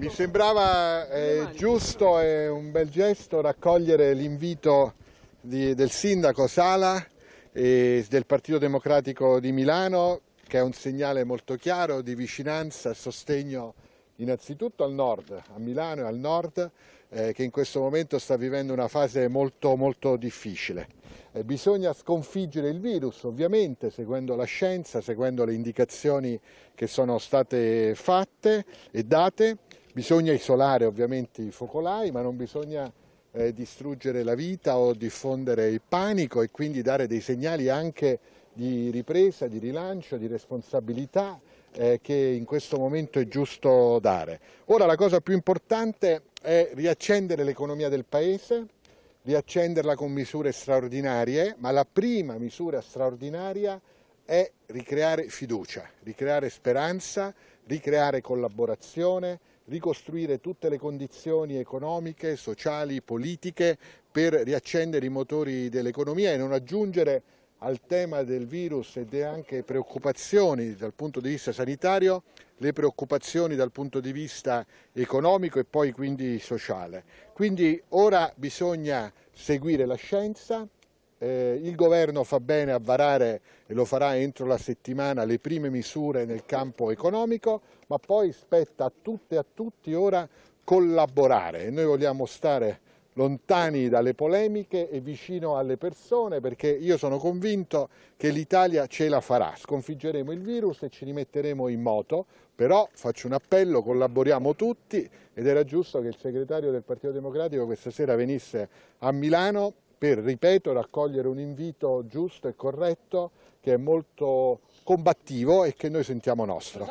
Mi sembrava eh, giusto e un bel gesto raccogliere l'invito del sindaco Sala e del Partito Democratico di Milano, che è un segnale molto chiaro di vicinanza e sostegno innanzitutto al nord, a Milano e al nord, eh, che in questo momento sta vivendo una fase molto, molto difficile. Eh, bisogna sconfiggere il virus, ovviamente, seguendo la scienza, seguendo le indicazioni che sono state fatte e date, Bisogna isolare ovviamente i focolai, ma non bisogna eh, distruggere la vita o diffondere il panico e quindi dare dei segnali anche di ripresa, di rilancio, di responsabilità eh, che in questo momento è giusto dare. Ora la cosa più importante è riaccendere l'economia del Paese, riaccenderla con misure straordinarie, ma la prima misura straordinaria è ricreare fiducia, ricreare speranza, ricreare collaborazione, ricostruire tutte le condizioni economiche, sociali, politiche per riaccendere i motori dell'economia e non aggiungere al tema del virus e anche preoccupazioni dal punto di vista sanitario, le preoccupazioni dal punto di vista economico e poi quindi sociale. Quindi ora bisogna seguire la scienza, eh, il governo fa bene a varare, e lo farà entro la settimana, le prime misure nel campo economico, ma poi spetta a tutte e a tutti ora collaborare e noi vogliamo stare lontani dalle polemiche e vicino alle persone perché io sono convinto che l'Italia ce la farà, sconfiggeremo il virus e ci rimetteremo in moto, però faccio un appello, collaboriamo tutti ed era giusto che il segretario del Partito Democratico questa sera venisse a Milano per, ripeto, raccogliere un invito giusto e corretto che è molto combattivo e che noi sentiamo nostro.